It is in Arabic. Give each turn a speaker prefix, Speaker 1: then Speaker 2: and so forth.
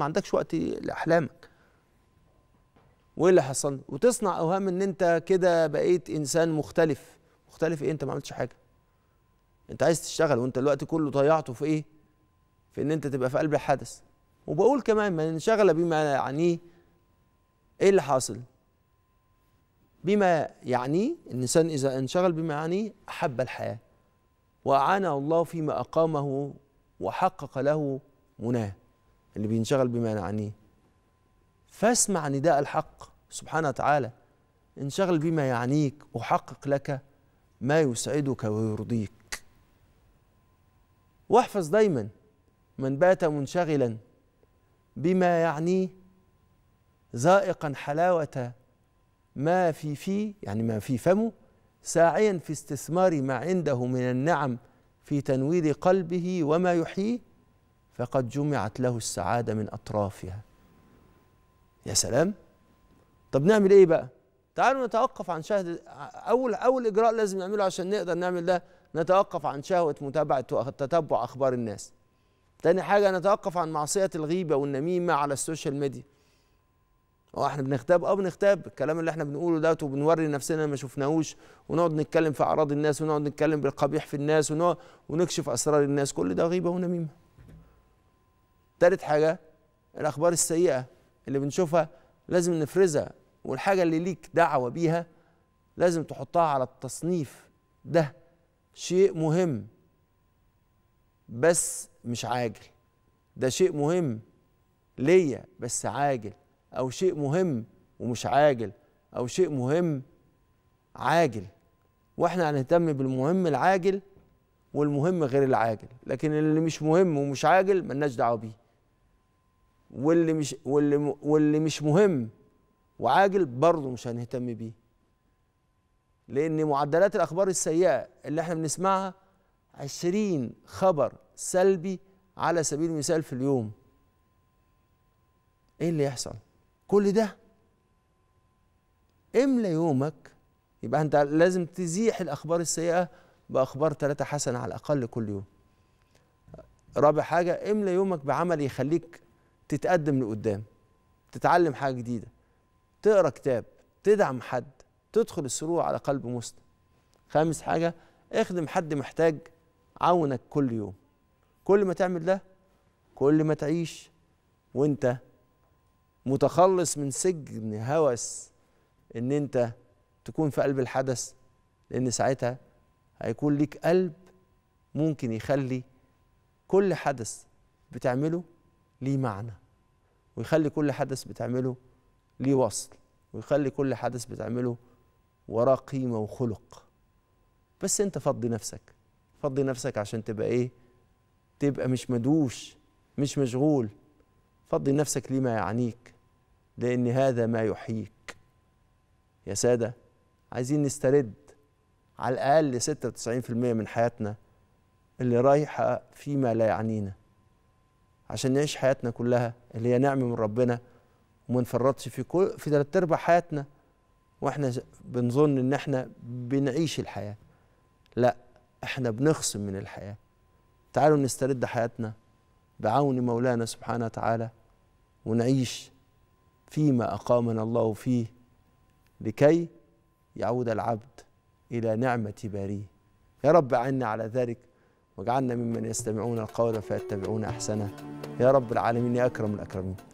Speaker 1: ما عندكش وقت لاحلامك وايه اللي حصل وتصنع اوهام ان انت كده بقيت انسان مختلف مختلف ايه انت ما عملتش حاجه انت عايز تشتغل وانت الوقت كله ضيعته في ايه في ان انت تبقى في قلب الحدث وبقول كمان من انشغل بما يعنيه ايه اللي حاصل بما يعنيه الانسان اذا انشغل بما يعنيه احب الحياه واعانه الله فيما اقامه وحقق له مناه اللي بينشغل بما يعنيه فاسمع نداء الحق سبحانه وتعالى انشغل بما يعنيك أحقق لك ما يسعدك ويرضيك واحفظ دايما من بات منشغلا بما يعنيه ذائقا حلاوة ما في فيه يعني ما في فمه ساعيا في استثمار ما عنده من النعم في تنوير قلبه وما يحييه فقد جمعت له السعادة من أطرافها يا سلام طب نعمل إيه بقى تعالوا نتوقف عن شهد أول أول إجراء لازم نعمله عشان نقدر نعمل ده نتوقف عن شهوة متابعة وتتبع أخبار الناس تاني حاجة نتوقف عن معصية الغيبة والنميمة على السوشيال ميديا وإحنا احنا بنغتاب اه بنغتاب الكلام اللي احنا بنقوله ده وبنوري نفسنا ما شفناهوش ونقعد نتكلم في اعراض الناس ونقعد نتكلم بالقبيح في الناس ونكشف اسرار الناس كل ده غيبه ونميمه تالت حاجه الاخبار السيئه اللي بنشوفها لازم نفرزها والحاجه اللي ليك دعوه بيها لازم تحطها على التصنيف ده شيء مهم بس مش عاجل ده شيء مهم ليا بس عاجل او شيء مهم ومش عاجل او شيء مهم عاجل واحنا هنهتم بالمهم العاجل والمهم غير العاجل لكن اللي مش مهم ومش عاجل ملناش دعوه بيه واللي مش واللي واللي مش مهم وعاجل برضه مش هنهتم بيه لان معدلات الاخبار السيئه اللي احنا بنسمعها 20 خبر سلبي على سبيل المثال في اليوم ايه اللي يحصل كل ده املى يومك يبقى انت لازم تزيح الاخبار السيئه باخبار ثلاثه حسنه على الاقل كل يوم رابع حاجه املى يومك بعمل يخليك تتقدم لقدام تتعلم حاجه جديده تقرا كتاب تدعم حد تدخل السرور على قلب مسلم خامس حاجه اخدم حد محتاج عونك كل يوم كل ما تعمل ده كل ما تعيش وانت متخلص من سجن هوس ان انت تكون في قلب الحدث لان ساعتها هيكون ليك قلب ممكن يخلي كل حدث بتعمله ليه معنى ويخلي كل حدث بتعمله ليه وصل ويخلي كل حدث بتعمله وراه قيمة وخلق بس انت فضي نفسك فضي نفسك عشان تبقى ايه تبقى مش مدوش مش مشغول فضي نفسك لما يعنيك لان هذا ما يحييك يا ساده عايزين نسترد على الاقل 96% من حياتنا اللي رايحه فيما لا يعنينا عشان نعيش حياتنا كلها اللي هي نعمه من ربنا وما نفرطش في كل في ثلاث ارباع حياتنا واحنا بنظن ان احنا بنعيش الحياه لا احنا بنخصم من الحياه تعالوا نسترد حياتنا بعون مولانا سبحانه وتعالى ونعيش فيما اقامنا الله فيه لكي يعود العبد الى نعمه باريه يا رب عنا على ذلك واجعلنا ممن يستمعون القول فيتبعون احسنه يا رب العالمين يا أكرم الأكرمين